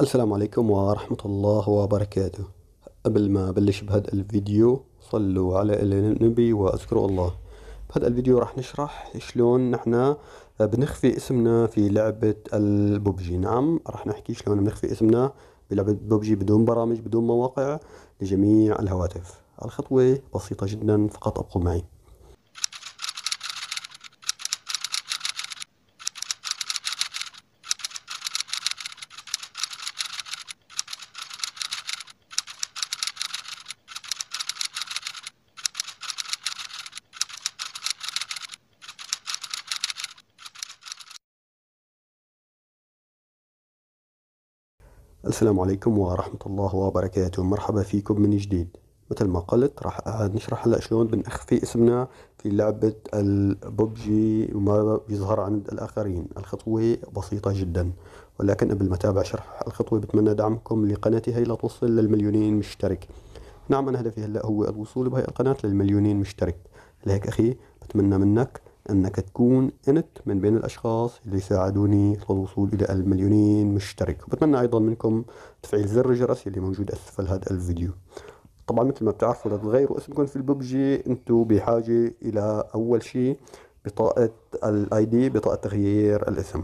السلام عليكم ورحمة الله وبركاته قبل ما بلش بهذا الفيديو صلوا على النبي واذكروا الله بهذا الفيديو راح نشرح شلون نحن بنخفي اسمنا في لعبة الببجي نعم راح نحكي شلون بنخفي اسمنا بلعبة ببجي بدون برامج بدون مواقع لجميع الهواتف الخطوة بسيطة جدا فقط ابقوا معي السلام عليكم ورحمة الله وبركاته مرحبا فيكم من جديد مثل ما قلت راح نشرح هلا شلون بنخفي اسمنا في لعبة الببجي وما بيظهر عند الآخرين الخطوة بسيطة جدا ولكن قبل ما تابع شرح الخطوة بتمنى دعمكم لقناتي هي لتوصل للمليونين مشترك نعم أنا هدفي هلا هو الوصول بهي القناة للمليونين مشترك لهيك أخي بتمنى منك أنك تكون أنت من بين الأشخاص اللي ساعدوني للوصول إلى المليونين مشترك وبتمنى أيضا منكم تفعيل زر الجرس اللي موجود أسفل هذا الفيديو طبعا مثل ما بتعرفوا لتغيروا اسمكم في الببجي انتم بحاجة إلى أول شيء بطاقة الاي دي بطاقة تغيير الاسم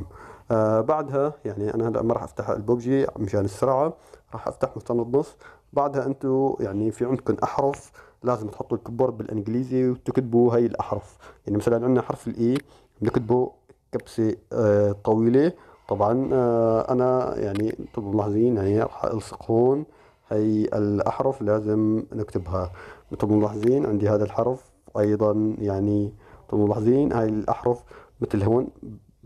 آه، بعدها يعني انا هلا ما راح افتح الببجي مشان السرعه راح افتح مستند نص بعدها انتم يعني في عندكم احرف لازم تحطوا الكبورد بالانجليزي وتكتبوا هاي الاحرف يعني مثلا عندنا حرف الاي e بنكتبه كبسه آه طويله طبعا آه انا يعني انتم ملاحظين يعني راح الصق هون هي الاحرف لازم نكتبها انتم ملاحظين عندي هذا الحرف ايضا يعني انتم ملاحظين هاي الاحرف مثل هون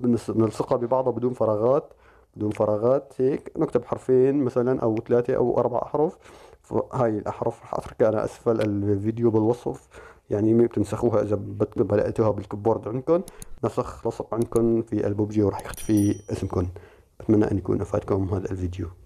بنلصقها ببعضها بدون فراغات بدون فراغات هيك نكتب حرفين مثلا او ثلاثة او اربع احرف هاي الاحرف رح اتركها انا اسفل الفيديو بالوصف يعني ما بتنسخوها اذا بلقيتوها بالكيبورد عندكم نسخ لصق عندكم في البوبجي ورح يختفي اسمكم بتمنى ان يكون افادكم هذا الفيديو